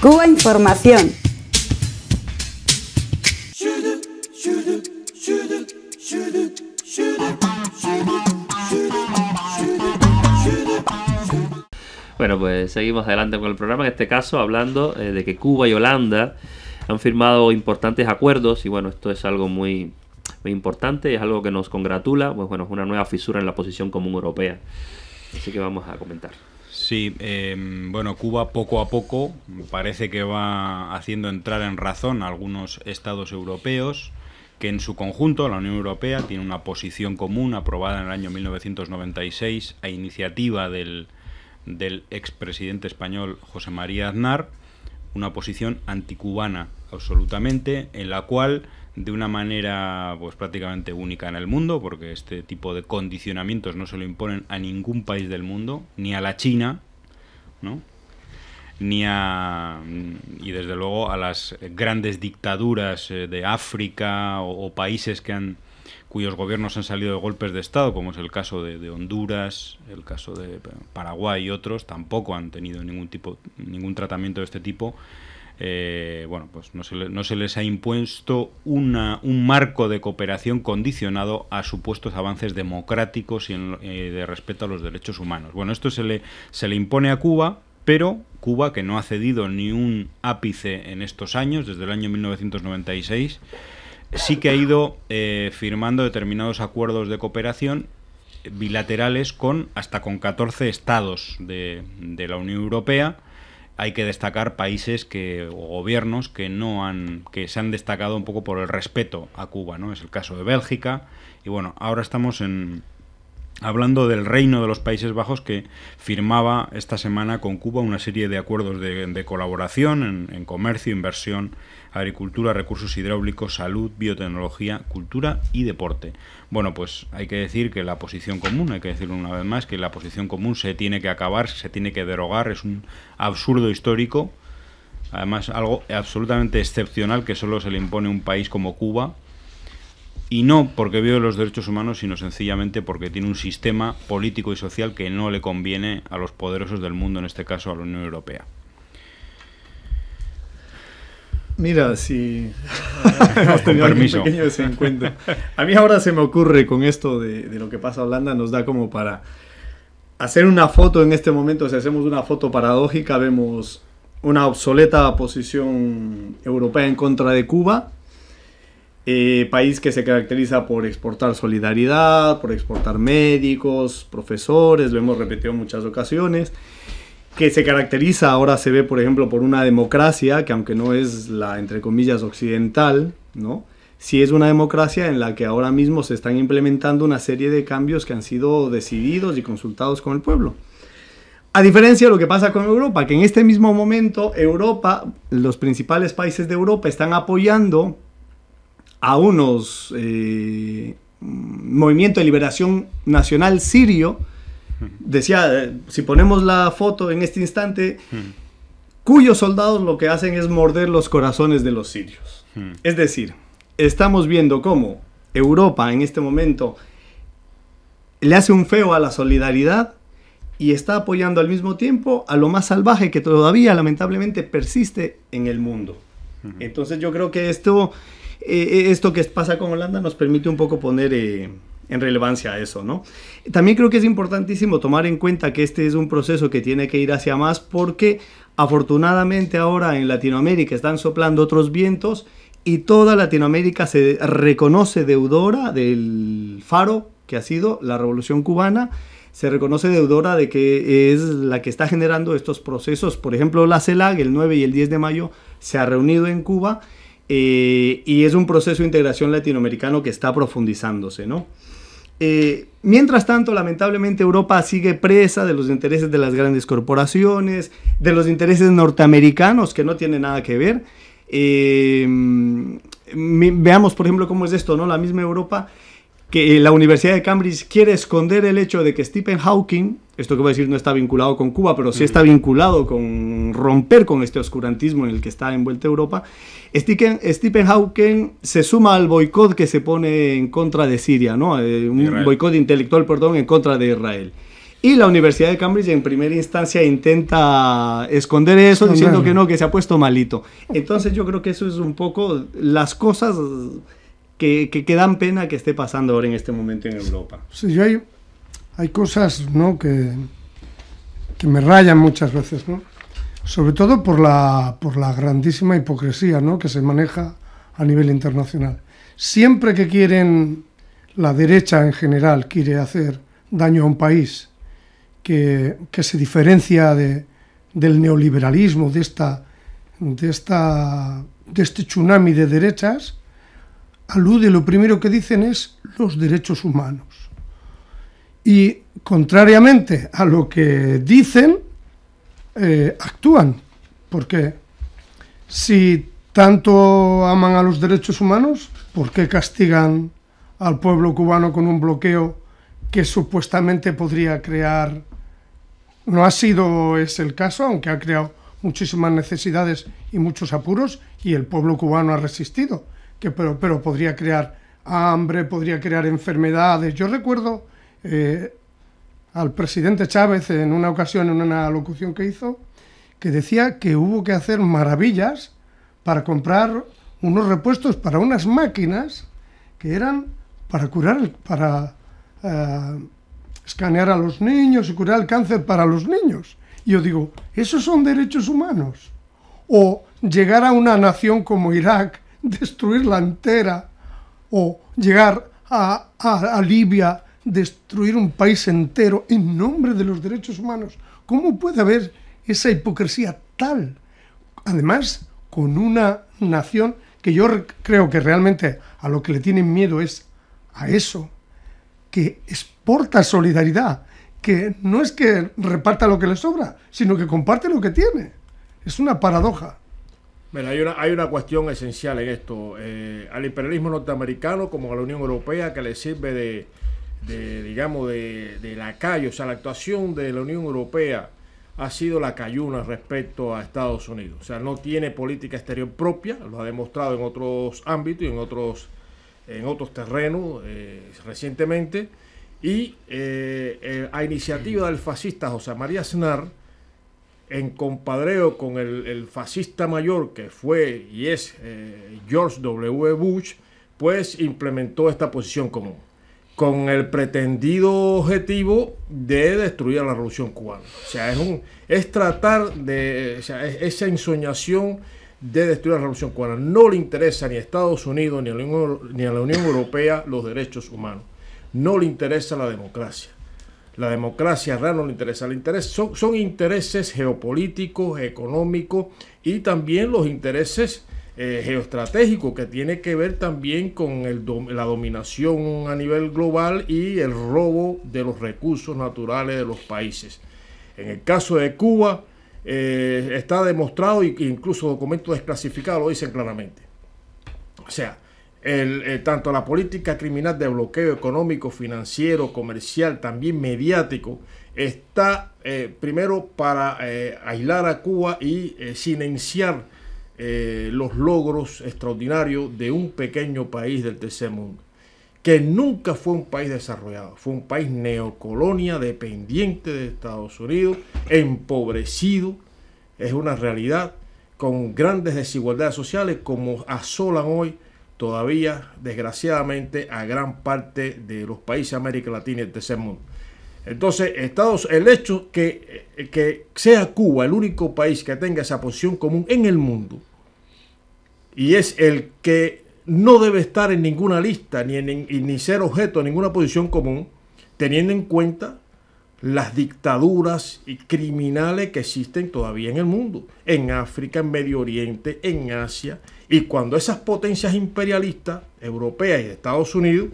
Cuba Información. Bueno, pues seguimos adelante con el programa, en este caso hablando eh, de que Cuba y Holanda han firmado importantes acuerdos y bueno, esto es algo muy, muy importante, es algo que nos congratula, pues bueno, es una nueva fisura en la posición común europea. Así que vamos a comentar. Sí, em, bueno, Cuba poco a poco parece que va haciendo entrar en razón algunos estados europeos que en su conjunto la Unión Europea tiene una posición común aprobada en el año 1996 a iniciativa del, del expresidente español José María Aznar una posición anticubana absolutamente, en la cual de una manera pues prácticamente única en el mundo, porque este tipo de condicionamientos no se lo imponen a ningún país del mundo, ni a la China, ¿no? ni a y desde luego a las grandes dictaduras eh, de África o, o países que han cuyos gobiernos han salido de golpes de Estado, como es el caso de, Honduras, el caso de eh, Paraguay y otros, tampoco han tenido ningún, tipo, ningún tratamiento de este tipo. Eh, bueno, pues no se, no se, les ha impuesto una, un marco de cooperación condicionado a supuestos avances democráticos y eh, de respeto a los derechos humanos. Bueno, esto se le, se le impone a Cuba, pero Cuba, que no ha cedido ni un ápice en estos años, desde el año 1996, sí que ha ido eh, firmando determinados acuerdos de cooperación bilaterales con hasta con 14 estados de, de la Unión Europea. Hay que destacar países que, o gobiernos que no han, que se han destacado un poco por el respeto a Cuba, ¿no? Es el caso de Bélgica. Y bueno, ahora estamos en, hablando del Reino de los Países Bajos que firmaba esta semana con Cuba una serie de acuerdos de, colaboración en, en, comercio, inversión, agricultura, recursos hidráulicos, salud, biotecnología, cultura y deporte. Bueno, pues hay que decir que la posición común, hay que decirlo una vez más, que la posición común se tiene que acabar, se tiene que derogar, es un absurdo histórico, además algo absolutamente excepcional que solo se le impone a un país como Cuba y no porque vio los derechos humanos, sino sencillamente porque tiene un sistema político y social que no le conviene a los poderosos del mundo, en este caso a la Unión Europea. Mira, si hemos tenido un pequeño desencuentro. A mí ahora se me ocurre con esto de, de lo que pasa Holanda, nos da como para hacer una foto en este momento, si hacemos una foto paradójica, vemos una obsoleta posición europea en contra de Cuba, eh, país que se caracteriza por exportar solidaridad, por exportar médicos, profesores, lo hemos repetido en muchas ocasiones, que se caracteriza, ahora se ve por ejemplo por una democracia, que aunque no es la entre comillas occidental, ¿no? Sí es una democracia en la que ahora mismo se están implementando una serie de cambios que han sido decididos y consultados con el pueblo. A diferencia de lo que pasa con Europa, que en este mismo momento Europa, los principales países de Europa están apoyando a unos eh, movimiento de liberación nacional sirio, decía, eh, si ponemos la foto en este instante, cuyos soldados lo que hacen es morder los corazones de los sirios. Es decir, estamos viendo cómo Europa en este momento le hace un feo a la solidaridad y está apoyando al mismo tiempo a lo más salvaje que todavía lamentablemente persiste en el mundo. Entonces yo creo que esto eh, eh, esto que pasa con Holanda nos permite un poco poner eh, en relevancia eso, ¿no? También creo que es importantísimo tomar en cuenta que este es un proceso que tiene que ir hacia más porque afortunadamente ahora en Latinoamérica están soplando otros vientos y toda Latinoamérica se reconoce deudora del faro que ha sido la revolución cubana se reconoce deudora de que es la que está generando estos procesos. Por ejemplo, la CELAC el 9 y el 10 de mayo se ha reunido en Cuba eh, y es un proceso de integración latinoamericano que está profundizándose, ¿no? Eh, mientras tanto, lamentablemente, Europa sigue presa de los intereses de las grandes corporaciones, de los intereses norteamericanos, que no tienen nada que ver. Eh, veamos, por ejemplo, cómo es esto, ¿no? La misma Europa que la Universidad de Cambridge quiere esconder el hecho de que Stephen Hawking esto que voy a decir no está vinculado con Cuba, pero sí mm. está vinculado con romper con este oscurantismo en el que está envuelta Europa, Stephen, Stephen Hawking se suma al boicot que se pone en contra de Siria, ¿no? Eh, un boicot intelectual, perdón, en contra de Israel. Y la Universidad de Cambridge en primera instancia intenta esconder eso diciendo que no, que se ha puesto malito. Entonces yo creo que eso es un poco las cosas que, que, dan pena que esté pasando ahora en este momento en Europa. Sí, yo hay cosas que, que me rayan muchas veces, sobre todo por la, por la grandísima hipocresía que se maneja a nivel internacional. Siempre que quieren, la derecha en general quiere hacer daño a un país que, que se diferencia de, del neoliberalismo, de, esta, de, esta, de este tsunami de derechas, alude, lo primero que dicen es los derechos humanos y contrariamente a lo que dicen, eh, actúan, porque si tanto aman a los derechos humanos, ¿por qué castigan al pueblo cubano con un bloqueo que supuestamente podría crear? No ha sido ese el caso, aunque ha creado muchísimas necesidades y muchos apuros y el pueblo cubano ha resistido, que, pero, pero podría crear hambre, podría crear enfermedades. Yo recuerdo eh, al presidente Chávez en una ocasión, en una locución que hizo, que decía que hubo que hacer maravillas para comprar unos repuestos para unas máquinas que eran para curar, para eh, escanear a los niños y curar el cáncer para los niños. Y yo digo, ¿esos son derechos humanos? O llegar a una nación como Irak, destruirla entera, o llegar a, a Libia destruir un país entero en nombre de los derechos humanos. ¿Cómo puede haber esa hipocresía tal? Además, con una nación que yo creo que realmente a lo que le tienen miedo es a eso, que exporta solidaridad, que no es que reparta lo que le sobra, sino que comparte lo que tiene. Es una paradoja. Mira, hay una, cuestión esencial en esto. Eh, al imperialismo norteamericano, como a la Unión Europea, que le sirve de, de digamos, de, la calle, o sea, la actuación de la Unión Europea ha sido la cayuna respecto a Estados Unidos. O sea, no tiene política exterior propia, lo ha demostrado en otros ámbitos y en otros, en otros terrenos eh, recientemente. Y eh, eh, a iniciativa del fascista José María Aznar, en compadreo con el fascista mayor que fue y es George W. Bush, pues implementó esta posición común con el pretendido objetivo de destruir a la revolución cubana. O sea, es, un, es tratar de esa ensoñación de destruir la revolución cubana. No le interesa ni a Estados Unidos ni a la Unión, Europea los derechos humanos. No le interesa la democracia. La democracia real no le interesa. Le interesa son intereses geopolíticos, económicos y también los intereses eh, geoestratégico que tiene que ver también con la dominación a nivel global y el robo de los recursos naturales de los países. En el caso de Cuba, eh, está demostrado e incluso documentos desclasificados lo dicen claramente. O sea, eh, tanto la política criminal de bloqueo económico, financiero, comercial, también mediático, está primero para aislar a Cuba y silenciar eh, los logros extraordinarios de un pequeño país del tercer mundo, que nunca fue un país desarrollado, fue un país neocolonia, dependiente de Estados Unidos, empobrecido, es una realidad, con grandes desigualdades sociales como asolan hoy todavía, desgraciadamente, a gran parte de los países de América Latina y el tercer mundo. Entonces, Estados, el hecho que, eh, que sea Cuba el único país que tenga esa posición común en el mundo y es el que no debe estar en ninguna lista ni, ni ser objeto de ninguna posición común, teniendo en cuenta las dictaduras y criminales que existen todavía en el mundo, en África, en Medio Oriente, en Asia, y cuando esas potencias imperialistas, europeas y de Estados Unidos,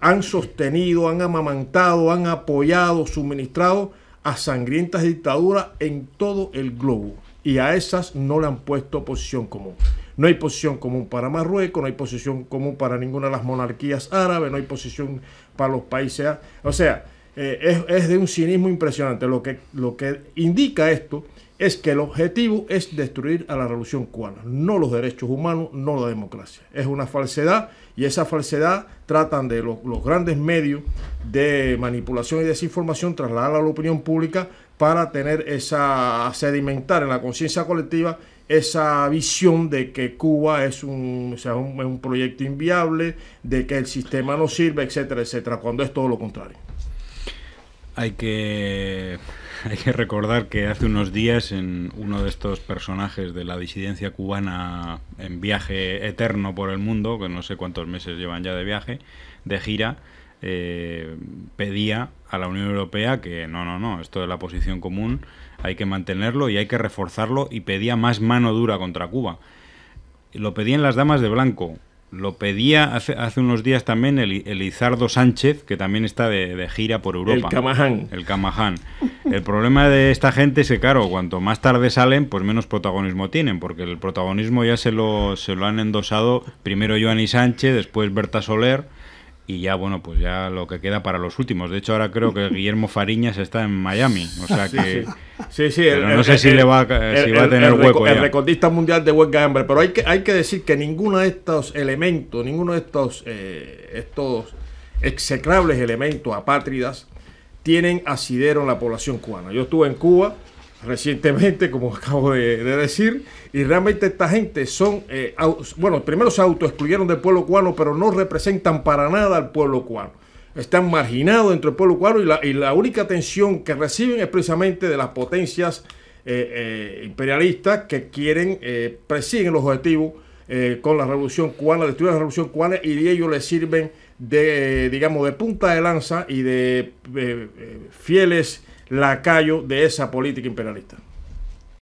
han sostenido, han amamantado, han apoyado, suministrado a sangrientas dictaduras en todo el globo. Y a esas no le han puesto posición común. No hay posición común para Marruecos, no hay posición común para ninguna de las monarquías árabes, no hay posición para los países. O sea, eh, es, de un cinismo impresionante. Lo que, lo que indica esto es que el objetivo es destruir a la revolución cubana, no los derechos humanos, no la democracia. Es una falsedad y esa falsedad tratan de los, los grandes medios de manipulación y desinformación trasladarla a la opinión pública para tener esa sedimentar en la conciencia colectiva esa visión de que Cuba es un, proyecto inviable, de que el sistema no sirve, etcétera, etcétera, cuando es todo lo contrario. Hay que, hay que recordar que hace unos días en uno de estos personajes de la disidencia cubana en viaje eterno por el mundo, que no sé cuántos meses llevan ya de viaje, de gira, eh, pedía a la Unión Europea que no, no, no, esto de la posición común hay que mantenerlo y hay que reforzarlo y pedía más mano dura contra Cuba. Lo pedían las damas de blanco, lo pedía hace, unos días también el, Elizardo Sánchez, que también está de, de, gira por Europa. El Camaján. El Camaján. El problema de esta gente es que, claro, cuanto más tarde salen, pues menos protagonismo tienen, porque el protagonismo ya se lo, se lo han endosado primero Joanny Sánchez, después Berta Soler y ya bueno pues ya lo que queda para los últimos de hecho ahora creo que Guillermo Fariñas está en Miami o sea que sí sí, no sé si le va, a tener hueco el recordista mundial de huelga hambre pero hay que hay que decir que ninguno de estos elementos ninguno de estos eh, estos execrables elementos apátridas tienen asidero en la población cubana yo estuve en Cuba recientemente, como acabo de, decir, y realmente esta gente son, eh, bueno, primero se autoexcluyeron del pueblo cubano, pero no representan para nada al pueblo cubano. Están marginados entre el pueblo cubano y la, única atención que reciben es precisamente de las potencias eh, eh, imperialistas que quieren, persiguen los objetivos con la revolución cubana, destruir la revolución cubana y ellos les sirven de, digamos, de punta de lanza y de fieles lacayo de esa política imperialista.